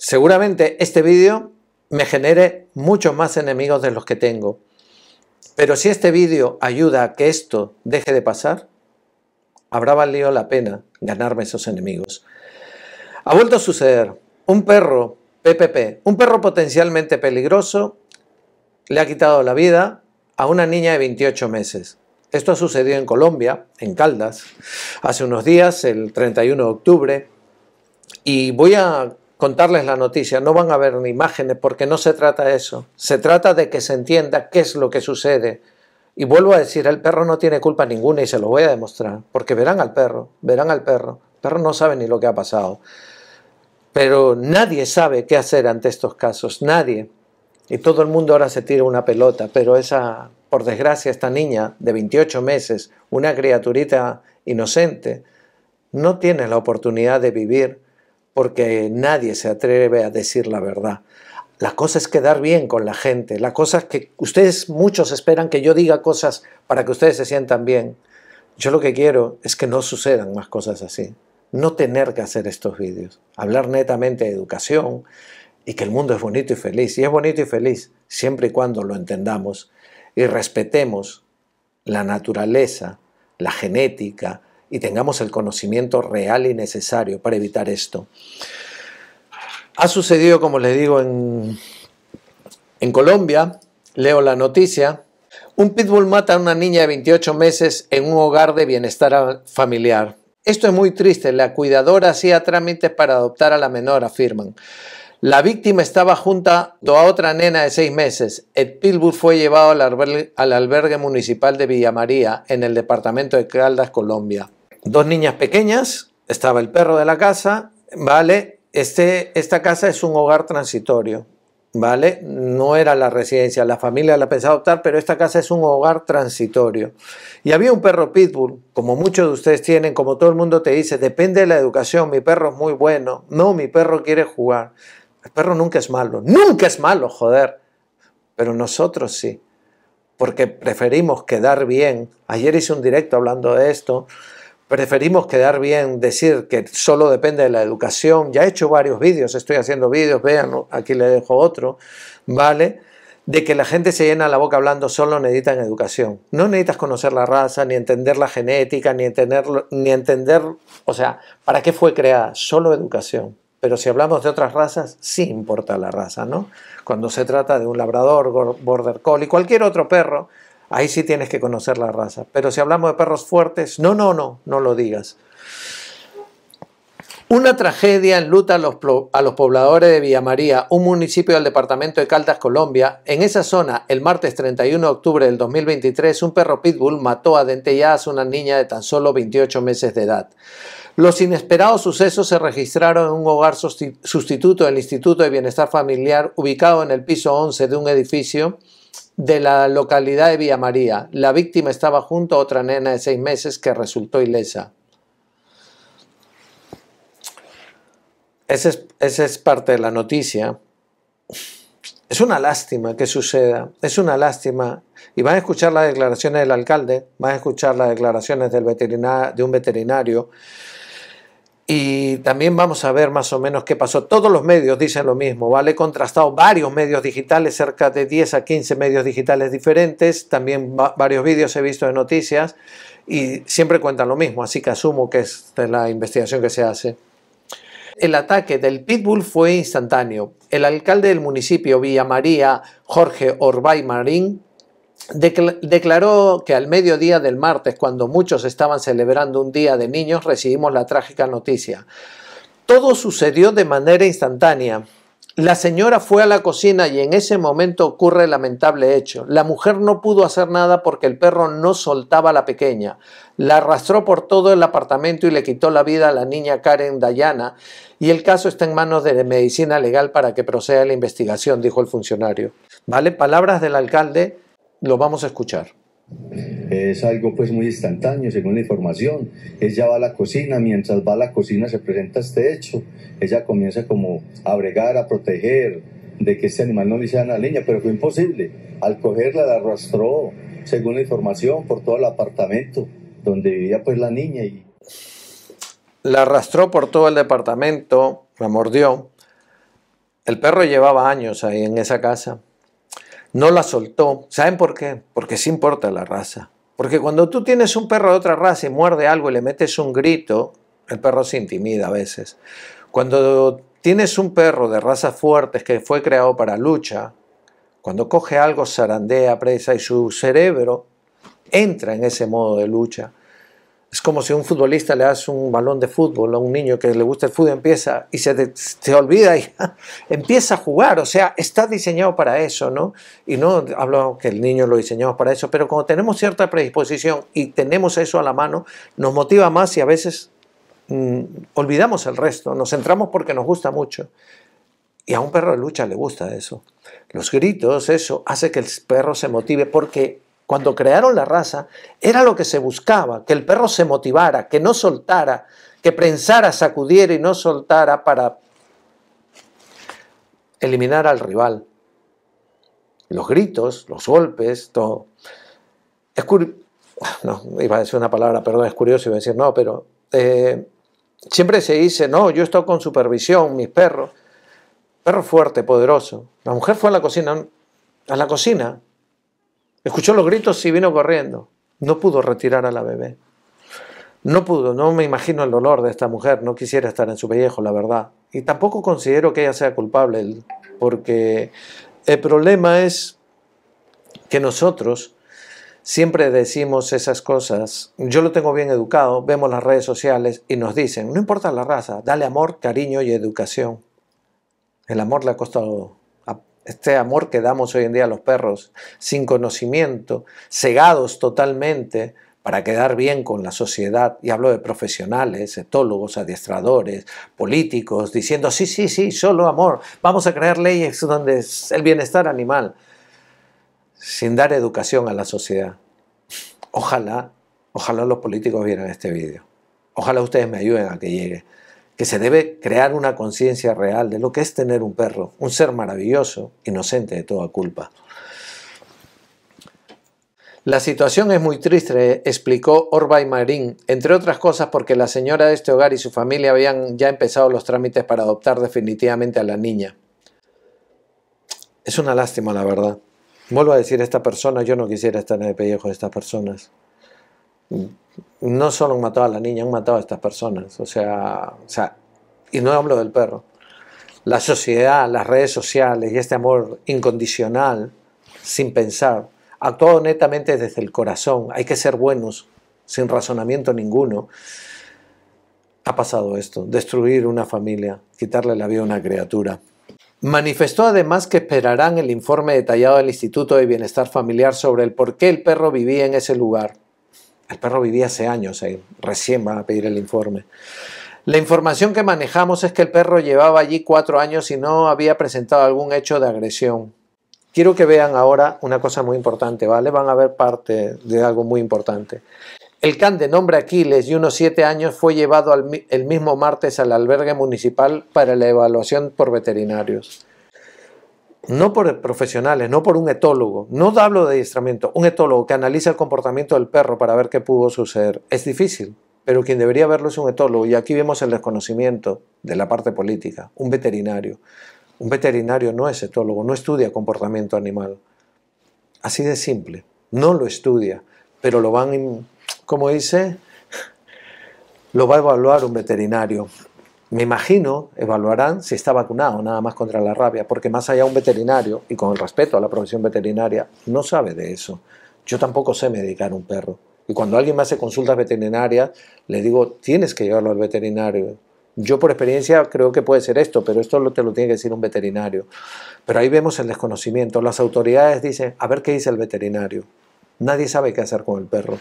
Seguramente este vídeo me genere muchos más enemigos de los que tengo. Pero si este vídeo ayuda a que esto deje de pasar, habrá valido la pena ganarme esos enemigos. Ha vuelto a suceder. Un perro, PPP, un perro potencialmente peligroso, le ha quitado la vida a una niña de 28 meses. Esto ha sucedido en Colombia, en Caldas, hace unos días, el 31 de octubre. Y voy a contarles la noticia, no van a ver ni imágenes porque no se trata de eso, se trata de que se entienda qué es lo que sucede. Y vuelvo a decir, el perro no tiene culpa ninguna y se lo voy a demostrar, porque verán al perro, verán al perro, el perro no sabe ni lo que ha pasado. Pero nadie sabe qué hacer ante estos casos, nadie. Y todo el mundo ahora se tira una pelota, pero esa, por desgracia, esta niña de 28 meses, una criaturita inocente, no tiene la oportunidad de vivir porque nadie se atreve a decir la verdad. La cosa es quedar bien con la gente, la cosa es que ustedes muchos esperan que yo diga cosas para que ustedes se sientan bien. Yo lo que quiero es que no sucedan más cosas así. No tener que hacer estos vídeos, hablar netamente de educación y que el mundo es bonito y feliz. Y es bonito y feliz siempre y cuando lo entendamos y respetemos la naturaleza, la genética, y tengamos el conocimiento real y necesario para evitar esto. Ha sucedido, como les digo, en, en Colombia, leo la noticia, un pitbull mata a una niña de 28 meses en un hogar de bienestar familiar. Esto es muy triste, la cuidadora hacía trámites para adoptar a la menor, afirman. La víctima estaba junto a otra nena de seis meses. El pitbull fue llevado al albergue, al albergue municipal de Villa María, en el departamento de Caldas, Colombia dos niñas pequeñas, estaba el perro de la casa, ¿vale? Este, esta casa es un hogar transitorio, ¿vale? No era la residencia, la familia la pensaba adoptar, pero esta casa es un hogar transitorio. Y había un perro pitbull, como muchos de ustedes tienen, como todo el mundo te dice, depende de la educación, mi perro es muy bueno, no, mi perro quiere jugar. El perro nunca es malo, nunca es malo, joder. Pero nosotros sí, porque preferimos quedar bien. Ayer hice un directo hablando de esto preferimos quedar bien, decir que solo depende de la educación. Ya he hecho varios vídeos, estoy haciendo vídeos, vean, aquí le dejo otro, ¿vale? De que la gente se llena la boca hablando solo necesitan educación. No necesitas conocer la raza, ni entender la genética, ni entender, ni entender, o sea, ¿para qué fue creada? Solo educación. Pero si hablamos de otras razas, sí importa la raza, ¿no? Cuando se trata de un labrador, border collie, cualquier otro perro, Ahí sí tienes que conocer la raza. Pero si hablamos de perros fuertes, no, no, no, no lo digas. Una tragedia en a los, a los pobladores de Villa un municipio del departamento de Caldas, Colombia. En esa zona, el martes 31 de octubre del 2023, un perro pitbull mató a dentelladas a una niña de tan solo 28 meses de edad. Los inesperados sucesos se registraron en un hogar sustituto del Instituto de Bienestar Familiar ubicado en el piso 11 de un edificio de la localidad de Villa María. La víctima estaba junto a otra nena de seis meses que resultó ilesa. Esa es, parte de la noticia. Es una lástima que suceda, es una lástima. Y van a escuchar las declaraciones del alcalde, van a escuchar las declaraciones del veterinario, de un veterinario, y también vamos a ver más o menos qué pasó. Todos los medios dicen lo mismo, ¿vale? He contrastado varios medios digitales, cerca de 10 a 15 medios digitales diferentes, también varios vídeos he visto de noticias y siempre cuentan lo mismo, así que asumo que es de la investigación que se hace. El ataque del Pitbull fue instantáneo. El alcalde del municipio Villa María, Jorge Orbay Marín, declaró que al mediodía del martes, cuando muchos estaban celebrando un día de niños, recibimos la trágica noticia. Todo sucedió de manera instantánea. La señora fue a la cocina y en ese momento ocurre el lamentable hecho. La mujer no pudo hacer nada porque el perro no soltaba a la pequeña. La arrastró por todo el apartamento y le quitó la vida a la niña Karen Dayana y el caso está en manos de medicina legal para que proceda la investigación, dijo el funcionario. ¿Vale? Palabras del alcalde lo vamos a escuchar. Es algo pues muy instantáneo, según la información. Ella va a la cocina, mientras va a la cocina se presenta este hecho. Ella comienza como a bregar, a proteger, de que este animal no le hiciera la niña, pero fue imposible. Al cogerla la arrastró, según la información, por todo el apartamento donde vivía pues la niña. Y... La arrastró por todo el departamento, la mordió. El perro llevaba años ahí en esa casa no la soltó. ¿Saben por qué? Porque sí importa la raza. Porque cuando tú tienes un perro de otra raza y muerde algo y le metes un grito, el perro se intimida a veces. Cuando tienes un perro de razas fuertes que fue creado para lucha, cuando coge algo, zarandea, presa y su cerebro entra en ese modo de lucha. Es como si un futbolista le das un balón de fútbol a un niño que le gusta el fútbol, empieza y se, olvida y empieza a jugar. O sea, está diseñado para eso, ¿no? Y no hablo que el niño lo diseñamos para eso, pero cuando tenemos cierta predisposición y tenemos eso a la mano, nos motiva más y a veces mm, olvidamos el resto. Nos centramos porque nos gusta mucho. Y a un perro de lucha le gusta eso. Los gritos, eso, hace que el perro se motive porque cuando crearon la raza, era lo que se buscaba, que el perro se motivara, que no soltara, que prensara, sacudiera y no soltara para eliminar al rival. Los gritos, los golpes, todo. Es iba a decir una palabra, perdón, es curioso, iba a decir no, pero eh, siempre se dice, no, yo estoy con supervisión, mis perros. Perro fuerte, poderoso. La mujer fue a la cocina, a la cocina, Escuchó los gritos y vino corriendo. No pudo retirar a la bebé. No pudo, no me imagino el dolor de esta mujer, no quisiera estar en su pellejo, la verdad. Y tampoco considero que ella sea culpable, porque el problema es que nosotros siempre decimos esas cosas. Yo lo tengo bien educado, vemos las redes sociales y nos dicen, no importa la raza, dale amor, cariño y educación. El amor le ha costado este amor que damos hoy en día a los perros, sin conocimiento, cegados totalmente para quedar bien con la sociedad, y hablo de profesionales, etólogos, adiestradores, políticos, diciendo, sí, sí, sí, solo amor, vamos a crear leyes donde es el bienestar animal, sin dar educación a la sociedad. Ojalá, ojalá los políticos vieran este vídeo. Ojalá ustedes me ayuden a que llegue que se debe crear una conciencia real de lo que es tener un perro, un ser maravilloso, inocente de toda culpa. La situación es muy triste, explicó Orbay Marín, entre otras cosas porque la señora de este hogar y su familia habían ya empezado los trámites para adoptar definitivamente a la niña. Es una lástima, la verdad. Vuelvo a decir, esta persona, yo no quisiera estar en el pellejo de estas personas no solo han matado a la niña, han matado a estas personas. O sea, sea, y no hablo del perro. La sociedad, las redes sociales y este amor incondicional, sin pensar, actuado netamente desde el corazón, hay que ser buenos, sin razonamiento ninguno. Ha pasado esto, destruir una familia, quitarle la vida a una criatura. Manifestó además que esperarán el informe detallado del Instituto de Bienestar Familiar sobre el por qué el perro vivía en ese lugar, el perro vivía hace años, eh. recién van a pedir el informe. La información que manejamos es que el perro llevaba allí cuatro años y no había presentado algún hecho de agresión. Quiero que vean ahora una cosa muy importante, ¿vale? Van a ver parte de algo muy importante. El can de nombre Aquiles y unos siete años fue llevado el mismo martes al albergue municipal para la evaluación por veterinarios no por profesionales, no por un etólogo, no hablo de adiestramiento, un etólogo que analiza el comportamiento del perro para ver qué pudo suceder, es difícil, pero quien debería verlo es un etólogo y aquí vemos el desconocimiento de la parte política, un veterinario. Un veterinario no es etólogo, no estudia comportamiento animal. Así de simple, no lo estudia, pero lo van, como dice, lo va a evaluar un veterinario me imagino, evaluarán si está vacunado nada más contra la rabia, porque más allá un veterinario, y con el respeto a la profesión veterinaria, no sabe de eso. Yo tampoco sé medicar un perro. Y cuando alguien me hace consultas veterinaria le digo, tienes que llevarlo al veterinario. Yo por experiencia creo que puede ser esto, pero esto te lo tiene que decir un veterinario. Pero ahí vemos el desconocimiento. Las autoridades dicen, a ver qué dice el veterinario. Nadie sabe qué hacer con el perro.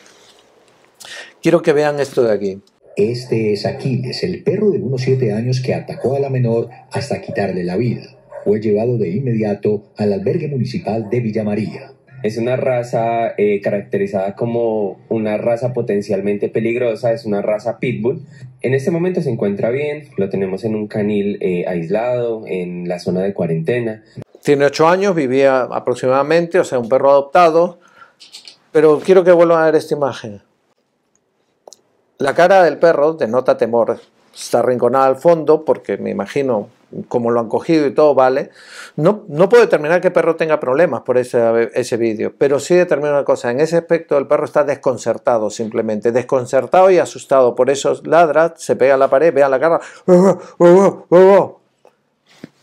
Quiero que vean esto de aquí. Este es Aquiles, el perro de unos siete años que atacó a la menor hasta quitarle la vida. Fue llevado de inmediato al albergue municipal de Villa María. Es una raza eh, caracterizada como una raza potencialmente peligrosa, es una raza pitbull. En este momento se encuentra bien, lo tenemos en un canil eh, aislado, en la zona de cuarentena. Tiene ocho años, vivía aproximadamente, o sea, un perro adoptado. Pero quiero que vuelvan a ver esta imagen. La cara del perro denota temor. Está arrinconada al fondo porque me imagino como lo han cogido y todo vale. No, no puedo determinar que el perro tenga problemas por ese, ese vídeo, pero sí determino una cosa. En ese aspecto el perro está desconcertado simplemente, desconcertado y asustado. Por eso ladra, se pega a la pared, ve a la cara. Oh, oh, oh,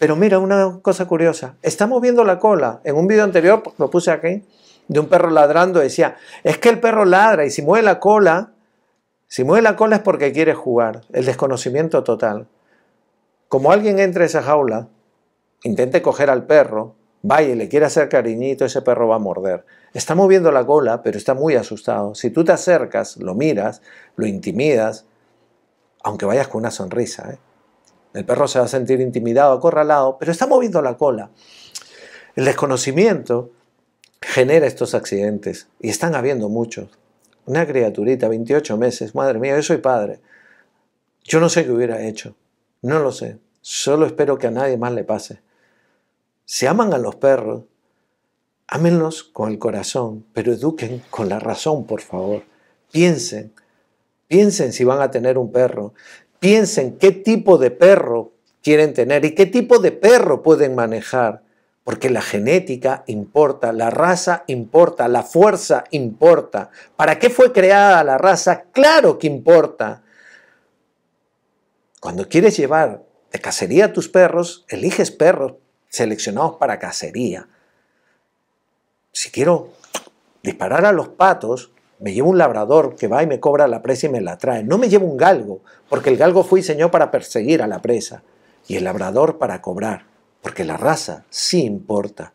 pero mira, una cosa curiosa. Está moviendo la cola. En un vídeo anterior, lo puse aquí, de un perro ladrando, decía, es que el perro ladra y si mueve la cola, si mueve la cola es porque quiere jugar, el desconocimiento total. Como alguien entra a esa jaula, intente coger al perro, vaya y le quiere hacer cariñito, ese perro va a morder. Está moviendo la cola, pero está muy asustado. Si tú te acercas, lo miras, lo intimidas, aunque vayas con una sonrisa, ¿eh? el perro se va a sentir intimidado, acorralado, pero está moviendo la cola. El desconocimiento genera estos accidentes y están habiendo muchos. Una criaturita, 28 meses, madre mía, yo soy padre. Yo no sé qué hubiera hecho, no lo sé. Solo espero que a nadie más le pase. Si aman a los perros, ámenlos con el corazón, pero eduquen con la razón, por favor. Piensen, piensen si van a tener un perro. Piensen qué tipo de perro quieren tener y qué tipo de perro pueden manejar. Porque la genética importa, la raza importa, la fuerza importa. ¿Para qué fue creada la raza? Claro que importa. Cuando quieres llevar de cacería a tus perros, eliges perros seleccionados para cacería. Si quiero disparar a los patos, me llevo un labrador que va y me cobra la presa y me la trae. No me llevo un galgo, porque el galgo fue diseñado para perseguir a la presa y el labrador para cobrar porque la raza sí importa,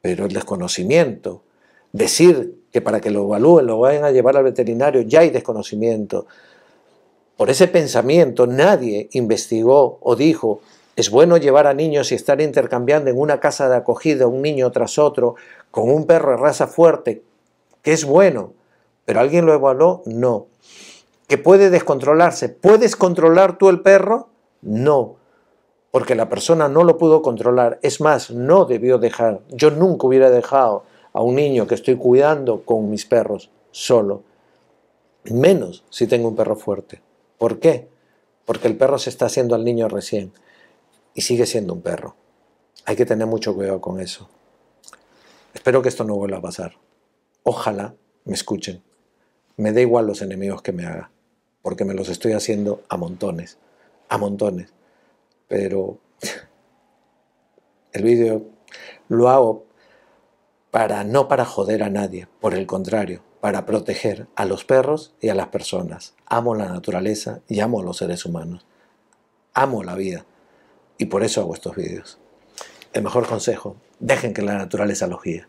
pero el desconocimiento, decir que para que lo evalúen lo vayan a llevar al veterinario, ya hay desconocimiento. Por ese pensamiento nadie investigó o dijo, es bueno llevar a niños y estar intercambiando en una casa de acogida un niño tras otro con un perro de raza fuerte, que es bueno, pero alguien lo evaluó, no. Que puede descontrolarse, ¿puedes controlar tú el perro? No porque la persona no lo pudo controlar. Es más, no debió dejar. Yo nunca hubiera dejado a un niño que estoy cuidando con mis perros solo. Menos si tengo un perro fuerte. ¿Por qué? Porque el perro se está haciendo al niño recién y sigue siendo un perro. Hay que tener mucho cuidado con eso. Espero que esto no vuelva a pasar. Ojalá me escuchen. Me da igual los enemigos que me haga, porque me los estoy haciendo a montones, a montones pero el vídeo lo hago para no para joder a nadie, por el contrario, para proteger a los perros y a las personas. Amo la naturaleza y amo a los seres humanos. Amo la vida y por eso hago estos vídeos. El mejor consejo, dejen que la naturaleza los guíe.